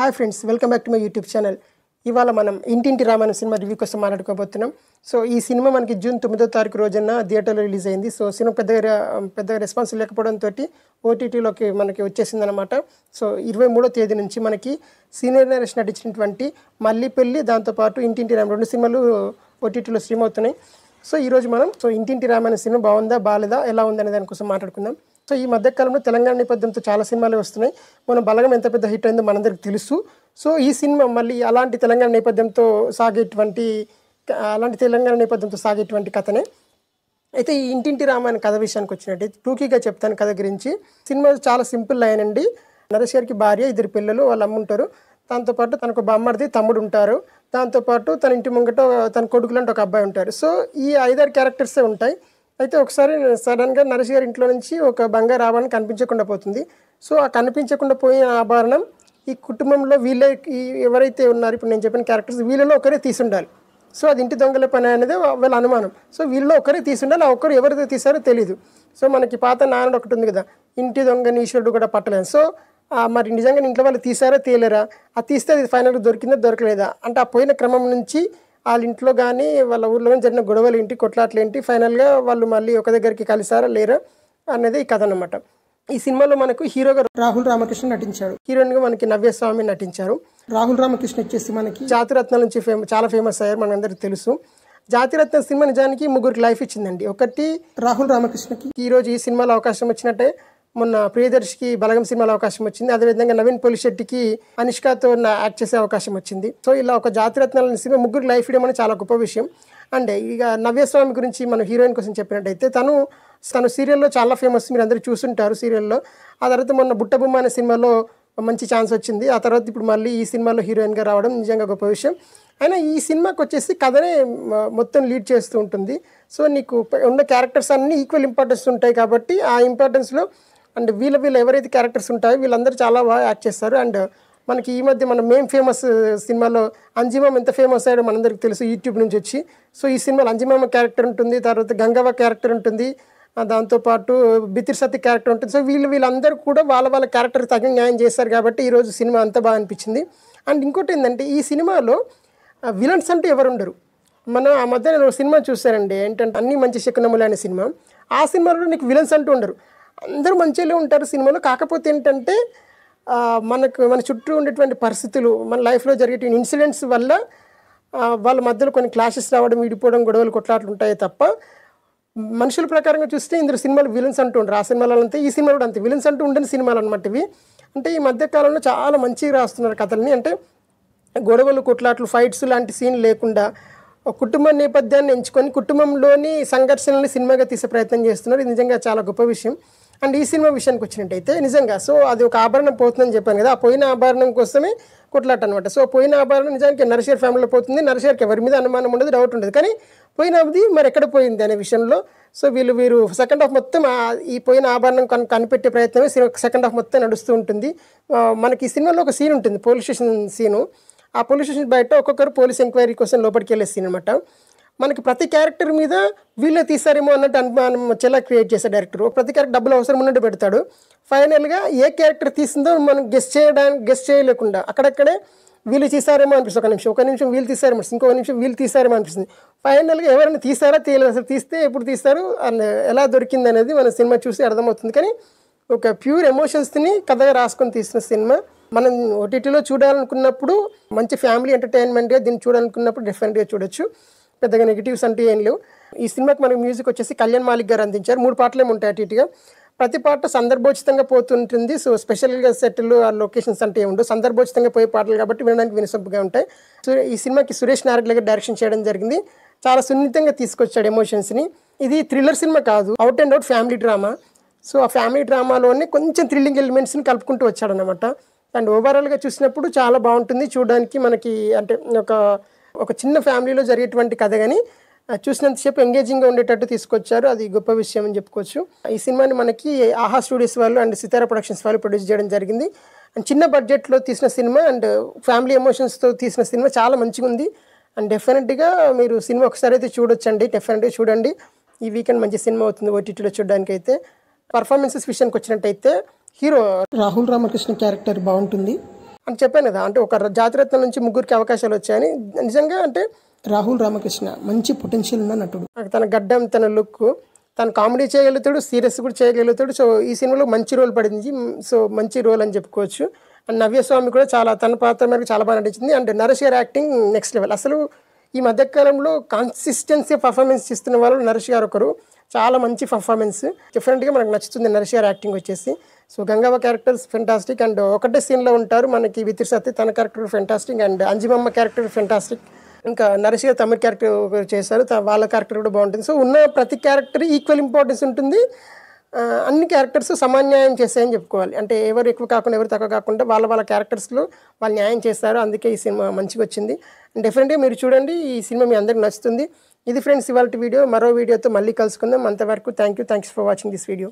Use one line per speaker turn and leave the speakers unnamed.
hi friends welcome back to my YouTube channel ఇవాళ మనం Intinti Ramayana cinema review కోసం మాట్లాడుకోబోతున్నాం సో ఈ సినిమా మనకి జూన్ తొమ్మిదో తారీఖు రోజున థియేటర్లో రిలీజ్ అయింది సో సినిమా పెద్దగా పెద్దగా రెస్పాన్స్ లేకపోవడంతో ఓటీటీలోకి మనకి వచ్చేసిందనమాట సో ఇరవై మూడో తేదీ నుంచి మనకి సీనియర్ నరేషన్ నటించినటువంటి మల్లిపల్లి దాంతోపాటు ఇంటింటి రామ రెండు సినిమాలు ఓటీటీలో స్ట్రీమ్ అవుతున్నాయి సో ఈరోజు మనం సో ఇంటింటి రామాయణ సినిమా బాగుందా బాలేదా ఎలా ఉందనే దానికోసం మాట్లాడుకుందాం సో ఈ మధ్యకాలంలో తెలంగాణ నేపథ్యంతో చాలా సినిమాలు వస్తున్నాయి మనం బలగం ఎంత పెద్ద హిట్ అయిందో మనందరికి తెలుసు సో ఈ సినిమా మళ్ళీ అలాంటి తెలంగాణ నేపథ్యంతో సాగేటువంటి అలాంటి తెలంగాణ నేపథ్యంతో సాగేటువంటి కథనే అయితే ఈ ఇంటింటి రామాయణ కథ విషయానికి వచ్చినట్టు టూకీగా చెప్తాను కథ గురించి సినిమా చాలా సింపుల్ లైన్ అండి నరేష్ గారికి భార్య ఇద్దరు పిల్లలు వాళ్ళు అమ్ముంటారు దాంతోపాటు తనకు బామ్మడిది తమ్ముడు ఉంటారు దాంతోపాటు తన ఇంటి ముంగట తన కొడుకులంటే ఒక అబ్బాయి ఉంటారు సో ఈ ఐదారు క్యారెక్టర్సే ఉంటాయి అయితే ఒకసారి సడన్గా నరసి గారి ఇంట్లో నుంచి ఒక బంగారు ఆభరణం కనిపించకుండా పోతుంది సో ఆ కనిపించకుండా పోయిన ఆభరణం ఈ కుటుంబంలో వీళ్ళే ఎవరైతే ఉన్నారు ఇప్పుడు నేను చెప్పిన క్యారెక్టర్స్ వీళ్ళలో ఒకరే తీసుండాలి సో అది ఇంటి దొంగల పని అనేది వాళ్ళ అనుమానం సో వీళ్ళలో ఒకరే తీసుండాలి ఆ ఒక్కరు ఎవరైతే తీసారో తెలియదు సో మనకి పాత నాన్నడు ఒకటి ఉంది కదా ఇంటి దొంగని ఈశ్వరుడు కూడా పట్టలేదు సో మరి నిజంగా ఇంట్లో వాళ్ళు తీసారా తేలేరా అది తీస్తే అది ఫైనల్గా దొరికిందా దొరకలేదా అంటే ఆ పోయిన క్రమం నుంచి వాళ్ళ ఇంట్లో కానీ వాళ్ళ ఊళ్ళో జరిగిన గొడవలు ఏంటి కొట్లాట్లు ఏంటి ఫైనల్గా వాళ్ళు మళ్ళీ ఒక దగ్గరికి కలిసారా లేరా అనేది కథ అనమాట ఈ సినిమాలో మనకు హీరోగా రాహుల్ రామకృష్ణ నటించారు హీరోయిన్ గా మనకి నవ్యస్వామి నటించారు రాహుల్ రామకృష్ణ వచ్చేసి మనకి జాతిరత్న నుంచి ఫేమస్ చాలా ఫేమస్ అయ్యారు మనందరికీ తెలుసు జాతిరత్న సినిమా నిజానికి ముగ్గురికి లైఫ్ ఇచ్చిందండి ఒకటి రాహుల్ రామకృష్ణకి ఈ రోజు ఈ సినిమాలో అవకాశం వచ్చినట్టే మొన్న ప్రియదర్శికి బలగం సినిమాలో అవకాశం వచ్చింది అదేవిధంగా నవీన్ పోలిశెట్టికి అనుష్కతో యాక్ట్ చేసే అవకాశం వచ్చింది సో ఇలా ఒక జాతిరత్నాల సినిమా ముగ్గురు లైఫ్ ఇవ్వడం అనేది చాలా గొప్ప విషయం అండ్ ఇక నవ్యస్వామి గురించి మనం హీరోయిన్ కోసం చెప్పినట్టయితే తను తను సీరియల్లో చాలా ఫేమస్ మీరు అందరూ చూసుంటారు సీరియల్లో ఆ తర్వాత మొన్న బుట్టబొమ్మ అనే సినిమాలో మంచి ఛాన్స్ వచ్చింది ఆ తర్వాత ఇప్పుడు మళ్ళీ ఈ సినిమాలో హీరోయిన్గా రావడం నిజంగా గొప్ప విషయం అయినా ఈ సినిమాకి వచ్చేసి కథనే మొత్తం లీడ్ చేస్తూ ఉంటుంది సో నీకు ఉన్న క్యారెక్టర్స్ అన్నీ ఈక్వల్ ఇంపార్టెన్స్ ఉంటాయి కాబట్టి ఆ ఇంపార్టెన్స్లో అండ్ వీళ్ళ వీళ్ళు ఎవరైతే క్యారెక్టర్స్ ఉంటాయో వీళ్ళందరూ చాలా బాగా యాక్ట్ చేస్తారు అండ్ మనకి ఈ మధ్య మనం మేం ఫేమస్ సినిమాలో అంజిమామ్ ఎంత ఫేమస్ అయ్యాడో మనందరికి తెలుసు యూట్యూబ్ నుంచి వచ్చి సో ఈ సినిమాలో అంజిమామ క్యారెక్టర్ ఉంటుంది తర్వాత గంగవ క్యారెక్టర్ ఉంటుంది దాంతోపాటు బితిర్ సతి క్యారెక్టర్ ఉంటుంది సో వీళ్ళు వీళ్ళందరూ కూడా వాళ్ళ వాళ్ళ క్యారెక్టర్ తగిన న్యాయం చేశారు కాబట్టి ఈరోజు సినిమా అంత బాగా అనిపించింది అండ్ ఇంకోటి ఏంటంటే ఈ సినిమాలో విలన్స్ అంటే ఎవరు ఉండరు మనం ఆ మధ్య సినిమా చూసారండి ఏంటంటే అన్ని మంచి శకునములు అనే సినిమా ఆ సినిమాలో నీకు విలన్స్ అంటూ ఉండరు అందరూ మంచిగా ఉంటారు సినిమాలో కాకపోతే ఏంటంటే మనకు మన చుట్టూ ఉండేటువంటి పరిస్థితులు మన లైఫ్లో జరిగేటువంటి ఇన్సిడెంట్స్ వల్ల వాళ్ళ మధ్యలో కొన్ని క్లాషెస్ రావడం విడిపోవడం గొడవలు కొట్లాట్లు ఉంటాయి తప్ప మనుషుల ప్రకారంగా చూస్తే ఇందులో సినిమాలు విలన్స్ అంటూ ఉండరు ఆ సినిమాలు అంతే ఈ సినిమాలు కూడా అంతే విలన్స్ అంటూ ఉండని సినిమాలు అనమాట ఇవి అంటే ఈ మధ్యకాలంలో చాలా మంచిగా రాస్తున్నారు కథల్ని అంటే గొడవలు కొట్లాట్లు ఫైట్స్ లాంటి సీన్ లేకుండా కుటుంబ నేపథ్యాన్ని ఎంచుకొని కుటుంబంలోని సంఘర్షణల్ని సినిమాగా తీసే ప్రయత్నం చేస్తున్నారు ఇది నిజంగా చాలా గొప్ప విషయం అండ్ ఈ సినిమా విషయానికి వచ్చినట్టయితే నిజంగా సో అది ఒక ఆభరణం పోతుందని చెప్పాను కదా ఆ పోయిన ఆభరణం కోసమే కుట్లాట అనమాట సో పోయిన ఆభరణం నిజానికి నరసేర్ ఫ్యామిలీలో పోతుంది నరసేర్కి ఎవరి మీద అనుమానం ఉండదు డౌట్ ఉండదు కానీ పోయిన అది మరి ఎక్కడ పోయింది అనే విషయంలో సో వీళ్ళు వీరు సెకండ్ హాఫ్ మొత్తం ఈ పోయిన ఆభరణం కను కనిపెట్టే ప్రయత్నమే సెకండ్ హాఫ్ మొత్తం నడుస్తూ ఉంటుంది మనకి ఈ సినిమాలో ఒక సీన్ ఉంటుంది పోలీస్ స్టేషన్ సీను ఆ పోలీస్ స్టేషన్ బయట ఒక్కొక్కరు పోలీస్ ఎంక్వైరీ కోసం లోపలికి వెళ్ళే సీన్ అనమాట మనకి ప్రతి క్యారెక్టర్ మీద వీళ్ళే తీసారేమో అన్నట్టు అనుమానం వచ్చేలా క్రియేట్ చేసే డైరెక్టర్ ప్రతి క్యారెక్టర్ డబ్బులు అవసరం ఉన్నట్టు పెడతాడు ఫైనల్గా ఏ క్యారెక్టర్ తీసిందో మనం గెస్ట్ చేయడానికి గెస్ట్ చేయలేకుండా అక్కడక్కడే వీళ్ళు తీసారేమో అనిపిస్తుంది ఒక నిమిషం ఒక నిమిషం వీళ్ళు తీసారేమో ఇంకొక నిమిషం వీళ్ళు తీసారేమో అనిపిస్తుంది ఫైనల్గా ఎవరైనా తీసారా తీయలేదు అసలు తీస్తే ఎప్పుడు తీస్తారు ఎలా దొరికింది అనేది మన సినిమా చూసి అర్థమవుతుంది కానీ ఒక ప్యూర్ ఎమోషన్స్ని కథగా రాసుకొని తీసిన సినిమా మనం ఓటీటీలో చూడాలనుకున్నప్పుడు మంచి ఫ్యామిలీ ఎంటర్టైన్మెంట్గా దీన్ని చూడాలనుకున్నప్పుడు డిఫరెంట్గా చూడొచ్చు పెద్దగా నెగిటివ్స్ అంటూ ఏం లేవు ఈ సినిమాకి మనకి మ్యూజిక్ వచ్చేసి కళ్యాణ్ మాలిక్ గారు అందించారు మూడు పాటలే ఉంటాయి అటు ఇటుగా ప్రతి పాట సందర్భోచితంగా పోతుంటుంది సో స్పెషల్గా సెట్లు ఆ లొకేషన్స్ అంటే ఏముండవు సందర్భోచితంగా పోయే పాటలు కాబట్టి వినడానికి వినసొంపుగా ఉంటాయి సో ఈ సినిమాకి సురేష్ నారగ్ల గారు డైరెక్షన్ చేయడం జరిగింది చాలా సున్నితంగా తీసుకొచ్చాడు ఎమోషన్స్ని ఇది థ్రిల్లర్ సినిమా కాదు out and out family drama so ఆ ఫ్యామిలీ డ్రామాలోనే కొంచెం థ్రిల్లింగ్ ఎలిమెంట్స్ని కలుపుకుంటూ వచ్చాడనమాట అండ్ ఓవరాల్గా చూసినప్పుడు చాలా బాగుంటుంది చూడడానికి మనకి అంటే ఒక ఒక చిన్న ఫ్యామిలీలో జరిగేటువంటి కథ కానీ చూసినంతసేపు ఎంగేజింగ్గా ఉండేటట్టు తీసుకొచ్చారు అది గొప్ప విషయం అని చెప్పుకోవచ్చు ఈ సినిమాని మనకి ఆహా స్టూడియోస్ వాళ్ళు అండ్ సితారా ప్రొడక్షన్స్ వాళ్ళు ప్రొడ్యూస్ చేయడం జరిగింది అండ్ చిన్న బడ్జెట్లో తీసిన సినిమా అండ్ ఫ్యామిలీ ఎమోషన్స్తో తీసిన సినిమా చాలా మంచిగా ఉంది అండ్ డెఫినెట్గా మీరు సినిమా ఒకసారి అయితే చూడొచ్చండి డెఫినెట్గా చూడండి ఈ వీకెండ్ మంచి సినిమా అవుతుంది ఓటీటీలో చూడడానికి అయితే పర్ఫార్మెన్సెస్ విషయానికి వచ్చినట్టయితే హీరో రాహుల్ రామకృష్ణ క్యారెక్టర్ బాగుంటుంది అని చెప్పాను కదా అంటే ఒక జాతిరత్నం నుంచి ముగ్గురికి అవకాశాలు వచ్చాయని నిజంగా అంటే రాహుల్ రామకృష్ణ మంచి పొటెన్షియల్ ఉన్న నటుడు తన గడ్డం తన లుక్ తను కామెడీ చేయగలుగుతాడు సీరియస్ కూడా చేయగలుగుతాడు సో ఈ సినిమాలో మంచి రోల్ పడింది సో మంచి రోల్ అని చెప్పుకోవచ్చు అండ్ నవ్యస్వామి కూడా చాలా తన పాత్ర మేరకు చాలా బాగా నటించింది and Naresh acting next level అసలు ఈ మధ్యకాలంలో కన్సిస్టెన్సీ పర్ఫార్మెన్స్ ఇస్తున్న వాళ్ళు నరేష్ గారు ఒకరు చాలా మంచి పర్ఫార్మెన్స్ డిఫరెంట్గా మనకు నచ్చుతుంది నరేష్ గారు యాక్టింగ్ వచ్చేసి so Gangavva characters fantastic and ఒకటే సీన్లో ఉంటారు మనకి వితిర్ సత్తి తన character fantastic and Anjimamma character fantastic ఇంకా నరేష్ గారు తమిళ క్యారెక్టర్ చేశారు వాళ్ళ క్యారెక్టర్ కూడా బాగుంటుంది సో ఉన్న ప్రతి క్యారెక్టర్ ఈక్వల్ ఇంపార్టెన్స్ ఉంటుంది అన్ని క్యారెక్టర్స్ సమన్యాయం చేశాయని చెప్పుకోవాలి అంటే ఎవరు ఎక్కువ కాకుండా ఎవరు తక్కువ కాకుండా వాళ్ళ వాళ్ళ క్యారెక్టర్స్లో వాళ్ళు న్యాయం చేస్తారు అందుకే ఈ సినిమా మంచిగా వచ్చింది డెఫినెట్గా మీరు చూడండి ఈ సినిమా మీ అందరికి నచ్చుతుంది ఇది ఫ్రెండ్స్ ఇవాళ వీడియో మరో వీడియోతో మళ్ళీ కలుసుకుందాం అంతవరకు thank you thanks for watching this video